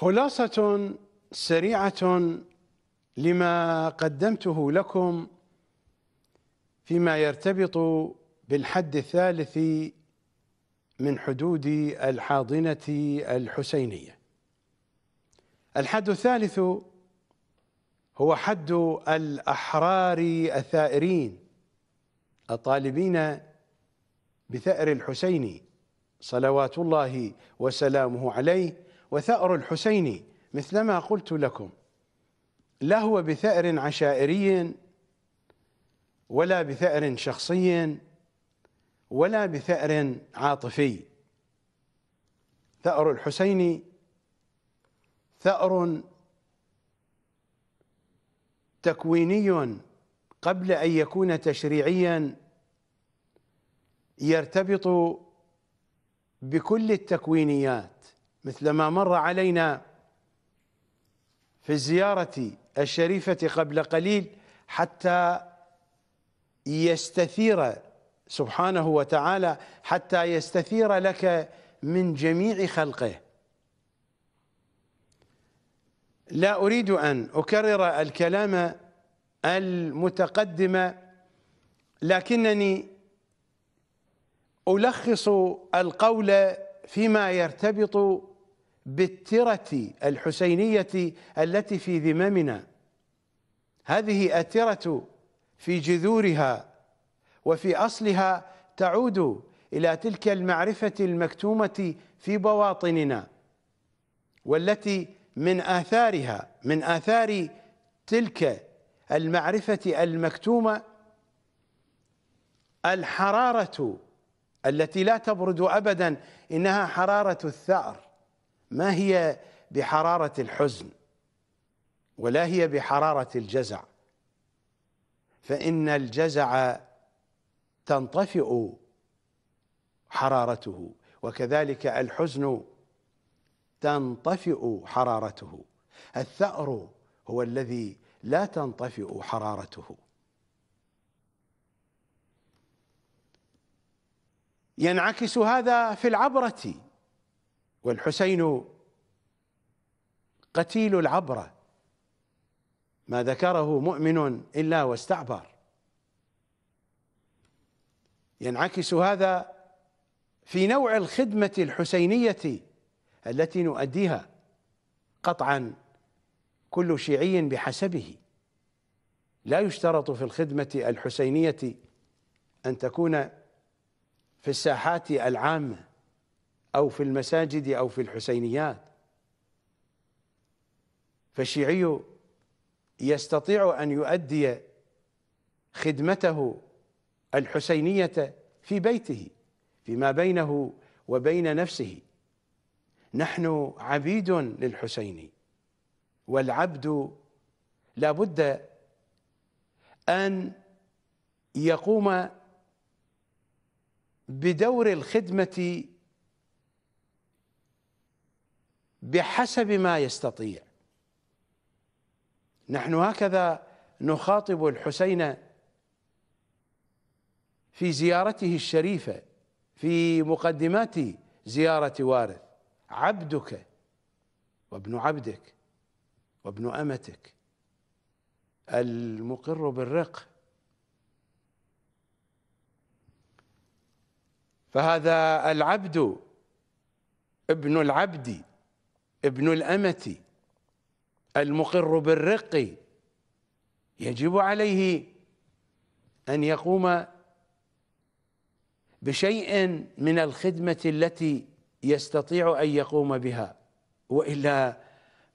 خلاصة سريعة لما قدمته لكم فيما يرتبط بالحد الثالث من حدود الحاضنة الحسينية الحد الثالث هو حد الأحرار الثائرين الطالبين بثأر الحسيني صلوات الله وسلامه عليه وثأر الحسين مثلما قلت لكم لا هو بثأر عشائري ولا بثأر شخصي ولا بثأر عاطفي ثأر الحسين ثأر تكويني قبل أن يكون تشريعيا يرتبط بكل التكوينيات مثل ما مر علينا في الزيارة الشريفة قبل قليل حتى يستثير سبحانه وتعالى حتى يستثير لك من جميع خلقه لا أريد أن أكرر الكلام المتقدم لكنني ألخص القول فيما يرتبط بالترة الحسينية التي في ذممنا هذه الترة في جذورها وفي أصلها تعود إلى تلك المعرفة المكتومة في بواطننا والتي من آثارها من آثار تلك المعرفة المكتومة الحرارة التي لا تبرد أبدا إنها حرارة الثأر ما هي بحرارة الحزن ولا هي بحرارة الجزع فإن الجزع تنطفئ حرارته وكذلك الحزن تنطفئ حرارته الثأر هو الذي لا تنطفئ حرارته ينعكس هذا في العبرة والحسين قتيل العبرة ما ذكره مؤمن إلا واستعبر ينعكس هذا في نوع الخدمة الحسينية التي نؤديها قطعا كل شيعي بحسبه لا يشترط في الخدمة الحسينية أن تكون في الساحات العامة أو في المساجد أو في الحسينيات فالشيعي يستطيع أن يؤدي خدمته الحسينية في بيته فيما بينه وبين نفسه نحن عبيد للحسين والعبد لابد أن يقوم بدور الخدمة بحسب ما يستطيع نحن هكذا نخاطب الحسين في زيارته الشريفة في مقدمات زيارة وارث عبدك وابن عبدك وابن أمتك المقر بالرق فهذا العبد ابن العبد ابن الأمة المقر بالرق يجب عليه أن يقوم بشيء من الخدمة التي يستطيع أن يقوم بها وإلا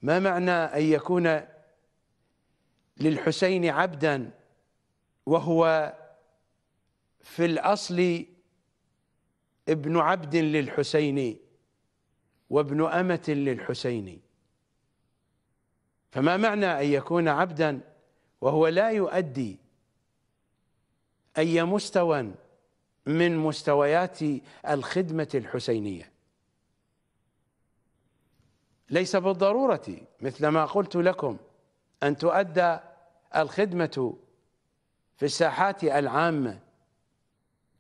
ما معنى أن يكون للحسين عبدا وهو في الأصل ابن عبد للحسين وابن أمة للحسين فما معنى أن يكون عبدا وهو لا يؤدي أي مستوى من مستويات الخدمة الحسينية ليس بالضرورة مثل ما قلت لكم أن تؤدى الخدمة في الساحات العامة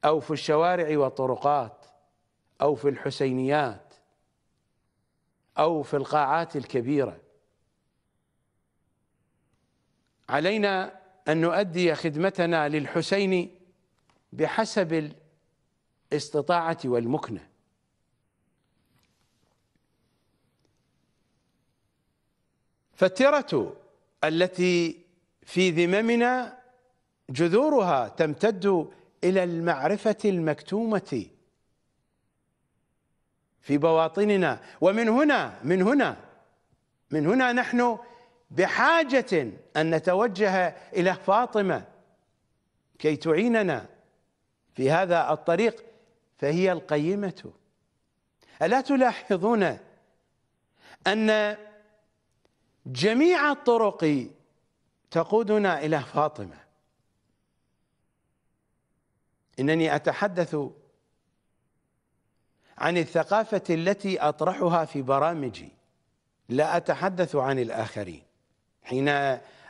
أو في الشوارع والطرقات أو في الحسينيات أو في القاعات الكبيرة علينا أن نؤدي خدمتنا للحسين بحسب الاستطاعة والمكنة فالترة التي في ذممنا جذورها تمتد إلى المعرفة المكتومة في بواطننا ومن هنا من هنا من هنا نحن بحاجة أن نتوجه إلى فاطمة كي تعيننا في هذا الطريق فهي القيمة ألا تلاحظون أن جميع الطرق تقودنا إلى فاطمة إنني أتحدث عن الثقافة التي أطرحها في برامجي لا أتحدث عن الآخرين حين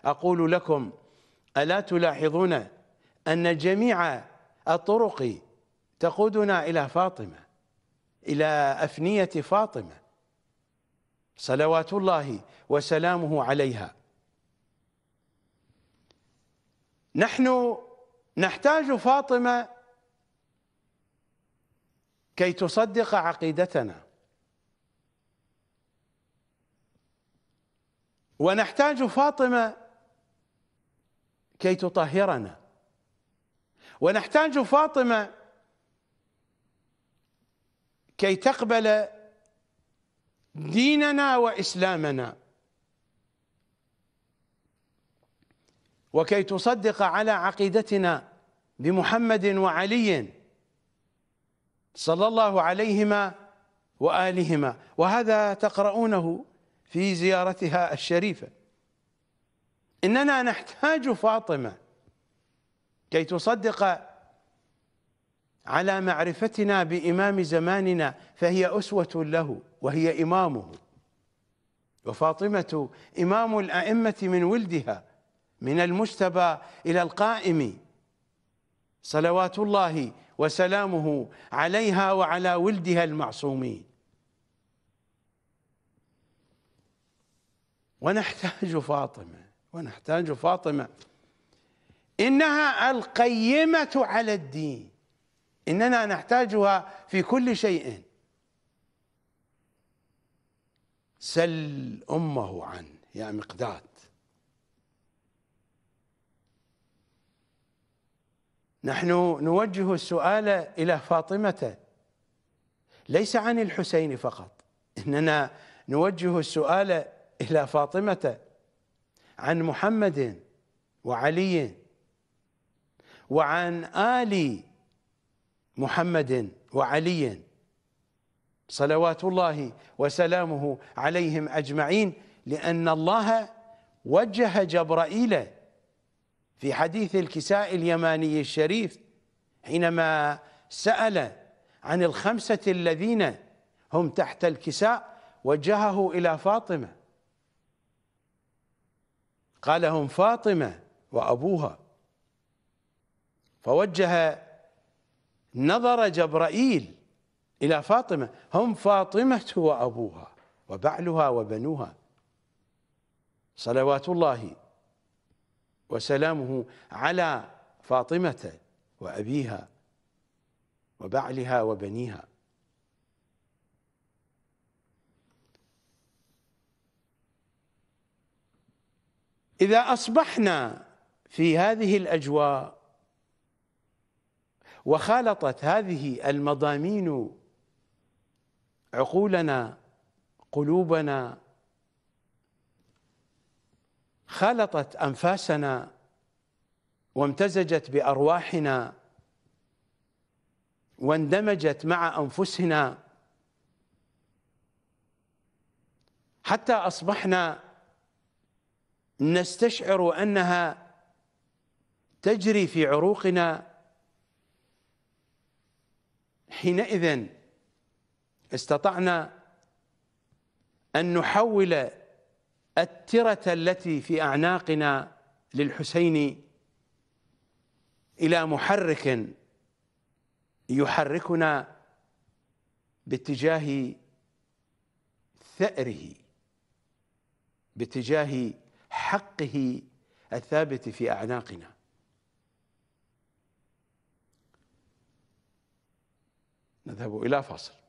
أقول لكم ألا تلاحظون أن جميع الطرق تقودنا إلى فاطمة إلى أفنية فاطمة صلوات الله وسلامه عليها نحن نحتاج فاطمة كي تصدق عقيدتنا ونحتاج فاطمه كي تطهرنا ونحتاج فاطمه كي تقبل ديننا واسلامنا وكي تصدق على عقيدتنا بمحمد وعلي صلى الله عليهما وآلهما وهذا تقرؤونه في زيارتها الشريفة إننا نحتاج فاطمة كي تصدق على معرفتنا بإمام زماننا فهي أسوة له وهي إمامه وفاطمة إمام الأئمة من ولدها من المجتبى إلى القائم صلوات الله وسلامه عليها وعلى ولدها المعصومين ونحتاج فاطمة ونحتاج فاطمة إنها القيمة على الدين إننا نحتاجها في كل شيء سل أمه عنه يا مقداد نحن نوجه السؤال إلى فاطمة ليس عن الحسين فقط إننا نوجه السؤال إلى فاطمة عن محمد وعلي وعن آل محمد وعلي صلوات الله وسلامه عليهم أجمعين لأن الله وجه جبرائيل في حديث الكساء اليماني الشريف حينما سأل عن الخمسة الذين هم تحت الكساء وجهه إلى فاطمة قال هم فاطمة وأبوها فوجه نظر جبرائيل إلى فاطمة هم فاطمة وأبوها وبعلها وبنوها صلوات الله وسلامه على فاطمة وأبيها وبعلها وبنيها إذا أصبحنا في هذه الأجواء وخالطت هذه المضامين عقولنا قلوبنا خالطت انفاسنا وامتزجت بارواحنا واندمجت مع انفسنا حتى اصبحنا نستشعر انها تجري في عروقنا حينئذ استطعنا ان نحول الترة التي في أعناقنا للحسين إلى محرك يحركنا باتجاه ثأره باتجاه حقه الثابت في أعناقنا نذهب إلى فاصل